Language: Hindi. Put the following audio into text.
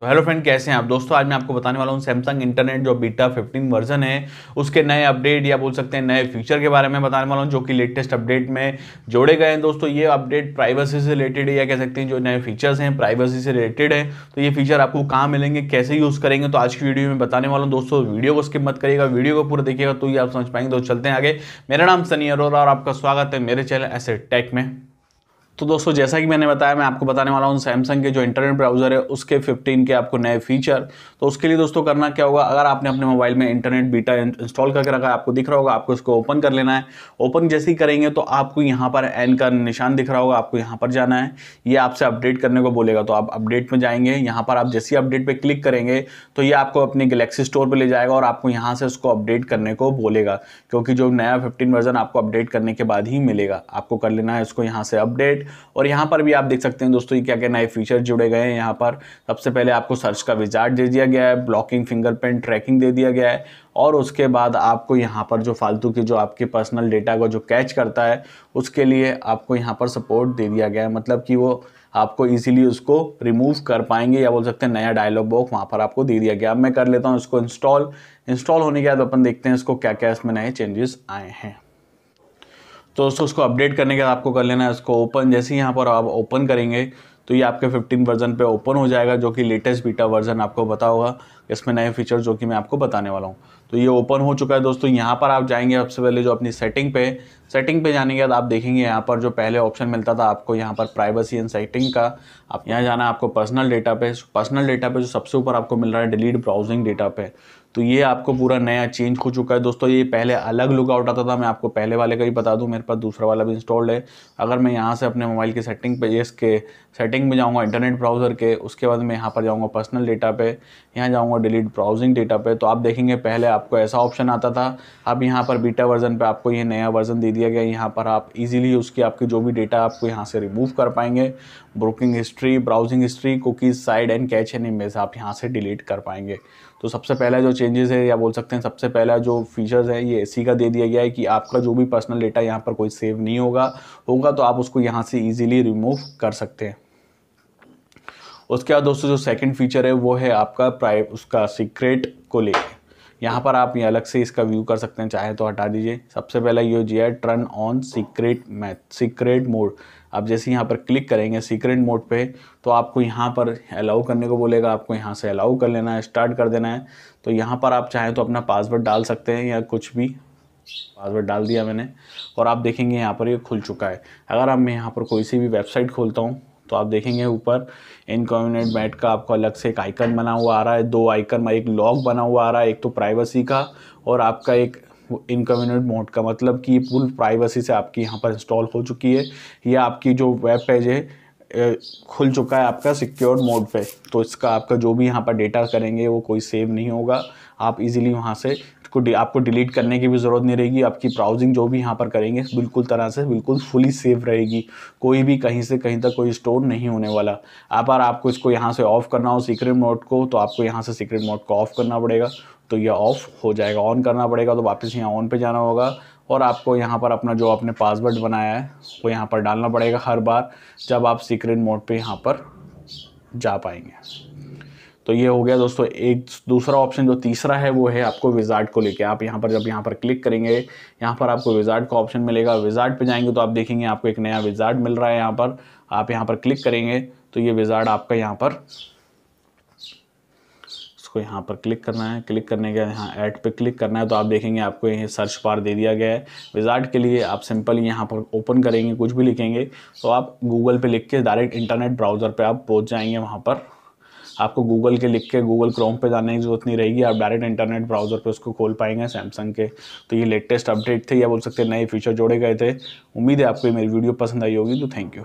तो हेलो फ्रेंड कैसे हैं आप दोस्तों आज मैं आपको बताने वाला हूँ सैमसंग इंटरनेट जो बीटा 15 वर्जन है उसके नए अपडेट या बोल सकते हैं नए फीचर के बारे में बताने वाला हूँ जो कि लेटेस्ट अपडेट में जोड़े गए हैं दोस्तों ये अपडेट प्राइवेसी से रिलेटेड है या कह सकते हैं जो नए फीचर्स हैं प्राइवेसी से रिलेटेड है तो ये फीचर आपको कहाँ मिलेंगे कैसे यूज़ करेंगे तो आज की वीडियो में बताने वाला हूँ दोस्तों वीडियो को स्किप मत करिएगा वीडियो को पूरा देखिएगा तो ये आप समझ पाएंगे तो चलते हैं आगे मेरा नाम सनी अरोरा और आपका स्वागत है मेरे चैनल ऐसे टेक में तो दोस्तों जैसा कि मैंने बताया मैं आपको बताने वाला हूँ सैमसंग के जो इंटरनेट ब्राउज़र है उसके 15 के आपको नए फीचर तो उसके लिए दोस्तों करना क्या होगा अगर आपने अपने मोबाइल में इंटरनेट बीटा इंस्टॉल करके रखा है आपको दिख रहा होगा आपको इसको ओपन कर लेना है ओपन जैसे ही करेंगे तो आपको यहाँ पर एन का निशान दिख रहा होगा आपको यहाँ पर जाना है ये आपसे अपडेट करने को बोलेगा तो आप अपडेट में जाएंगे यहाँ पर आप जैसे अपडेट पर क्लिक करेंगे तो ये आपको अपने गलेक्सी स्टोर पर ले जाएगा और आपको यहाँ से उसको अपडेट करने को बोलेगा क्योंकि जो नया फिफ्टीन वर्जन आपको अपडेट करने के बाद ही मिलेगा आपको कर लेना है इसको यहाँ से अपडेट और यहाँ पर भी आप देख सकते हैं दोस्तों ये क्या क्या नए फीचर जुड़े गए हैं यहाँ पर सबसे पहले आपको सर्च का विजार्ट दे दिया गया है ब्लॉकिंग फिंगरप्रिंट ट्रैकिंग दे दिया गया है और उसके बाद आपको यहाँ पर जो फालतू की जो आपके पर्सनल डेटा को जो कैच करता है उसके लिए आपको यहाँ पर सपोर्ट दे दिया गया है मतलब कि वो आपको इजीली उसको रिमूव कर पाएंगे या बोल सकते हैं नया डायलॉग बॉक्स वहाँ पर आपको दे दिया गया अब मैं कर लेता हूँ इसको इंस्टॉल इंस्टॉल होने के बाद अपन देखते हैं इसको क्या क्या इसमें नए चेंजेस आए हैं तो दोस्तों उसको अपडेट करने के बाद आपको कर लेना है उसको ओपन जैसे ही यहाँ पर आप ओपन करेंगे तो ये आपके 15 वर्जन पे ओपन हो जाएगा जो कि लेटेस्ट बीटा वर्जन आपको बता होगा इसमें नए फीचर जो कि मैं आपको बताने वाला हूँ तो ये ओपन हो चुका है दोस्तों यहाँ पर आप जाएंगे सबसे पहले जो अपनी सेटिंग पे सेटिंग पे जाने के बाद आप देखेंगे यहाँ पर जो पहले ऑप्शन मिलता था आपको यहाँ पर प्राइवेसी एंड सेटिंग का आप यहाँ जाना आपको पर्सनल डेटा पे पर्सनल डेटा पे जो सबसे ऊपर आपको मिल रहा है डिलीट ब्राउजिंग डेटा पे तो ये आपको पूरा नया चेंज हो चुका है दोस्तों ये पहले अलग लुक आउट आता था मैं आपको पहले वाले का ही बता दूं मेरे पास दूसरा वाला भी इंस्टॉल्ड है अगर मैं यहाँ से अपने मोबाइल की सेटिंग पे इसके सेटिंग में जाऊँगा इंटरनेट ब्राउज़र के उसके बाद मैं यहाँ पर जाऊँगा पर्सनल डेटा पे यहाँ जाऊँगा डिलीट ब्राउजिंग डेटा पे तो आप देखेंगे पहले आपको ऐसा ऑप्शन आता था अब यहाँ पर बीटा वर्जन पर आपको ये नया वर्जन दे दिया गया यहाँ पर आप ईजिली उसकी आपकी जो भी डेटा आपको यहाँ से रिमूव कर पाएंगे broking history browsing history cookies site and cache and image आप यहाँ से डिलीट कर पाएंगे तो सबसे पहला जो चेंजेस है या बोल सकते हैं सबसे पहला जो फीचर्स है ये एसी का दे दिया गया है कि आपका जो भी पर्सनल डेटा यहाँ पर कोई सेव नहीं होगा होगा तो आप उसको यहाँ से ईजिली रिमूव कर सकते हैं उसके बाद दोस्तों जो सेकंड फीचर है वो है आपका प्राइव उसका सीक्रेट को लेके यहाँ पर आप ये अलग से इसका व्यू कर सकते हैं चाहे तो हटा दीजिए सबसे पहला ये हो है turn on secret math secret mode आप जैसे यहाँ पर क्लिक करेंगे सीक्रेट मोड पे तो आपको यहाँ पर अलाउ करने को बोलेगा आपको यहाँ से अलाउ कर लेना है स्टार्ट कर देना है तो यहाँ पर आप चाहें तो अपना पासवर्ड डाल सकते हैं या कुछ भी पासवर्ड डाल दिया मैंने और आप देखेंगे यहाँ पर ये यह खुल चुका है अगर आप मैं यहाँ पर कोई सी भी वेबसाइट खोलता हूँ तो आप देखेंगे ऊपर इनकम्यूनेट मैट का आपको अलग से एक आइकन बना हुआ आ रहा है दो आइकन में एक लॉक बना हुआ आ रहा है एक तो प्राइवेसी का और आपका एक इनकम्यूनेट मोड का मतलब कि फुल प्राइवेसी से आपकी यहाँ पर इंस्टॉल हो चुकी है या आपकी जो वेब पेज है खुल चुका है आपका सिक्योर मोड पे तो इसका आपका जो भी यहाँ पर डेटा करेंगे वो कोई सेव नहीं होगा आप इजीली वहाँ से को आपको डिलीट करने की भी ज़रूरत नहीं रहेगी आपकी ब्राउजिंग जो भी यहाँ पर करेंगे बिल्कुल तरह से बिल्कुल फुली सेफ रहेगी कोई भी कहीं से कहीं तक कोई स्टोर नहीं होने वाला आप और आपको इसको यहाँ से ऑफ़ करना हो सीक्रेट मोड को तो आपको यहाँ से सीक्रेट मोड को ऑफ़ करना पड़ेगा तो ये ऑफ़ हो जाएगा ऑन करना पड़ेगा तो वापस यहाँ ऑन पर जाना होगा और आपको यहाँ पर अपना जो आपने पासवर्ड बनाया है वो यहाँ पर डालना पड़ेगा हर बार जब आप सीक्रेट मोड पर यहाँ पर जा पाएंगे तो ये हो गया दोस्तों एक दूसरा ऑप्शन जो तीसरा है वो है आपको विजार्ट को लेके आप यहाँ पर जब यहाँ पर क्लिक करेंगे यहाँ पर आपको विजार्ट का ऑप्शन मिलेगा विजार्ट पे जाएंगे तो आप देखेंगे आपको एक नया विजार्ट मिल रहा है यहाँ पर आप यहाँ पर क्लिक करेंगे तो ये विजार्ट आपका यहाँ पर इसको यहाँ पर क्लिक करना है क्लिक करने के यहाँ ऐड पर क्लिक करना है तो आप देखेंगे आपको ये सर्च पार दे दिया गया है विजार्ट के लिए आप सिंपल यहाँ पर ओपन करेंगे कुछ भी लिखेंगे तो आप गूगल पर लिख के डायरेक्ट इंटरनेट ब्राउज़र पर आप पहुँच जाएंगे वहाँ पर आपको गूगल के लिख के गूगल क्रोम पे जाने की जरूरत नहीं रहेगी आप डायरेक्ट इंटरनेट ब्राउज़र पे उसको खोल पाएंगे सैमसंग के तो ये लेटेस्ट अपडेट थे या बोल सकते हैं नए फीचर जोड़े गए थे उम्मीद है आपको मेरी वीडियो पसंद आई होगी तो थैंक यू